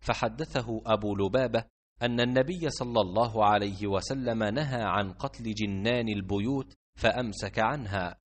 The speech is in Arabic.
فحدثه أبو لبابة أن النبي صلى الله عليه وسلم نهى عن قتل جنان البيوت فأمسك عنها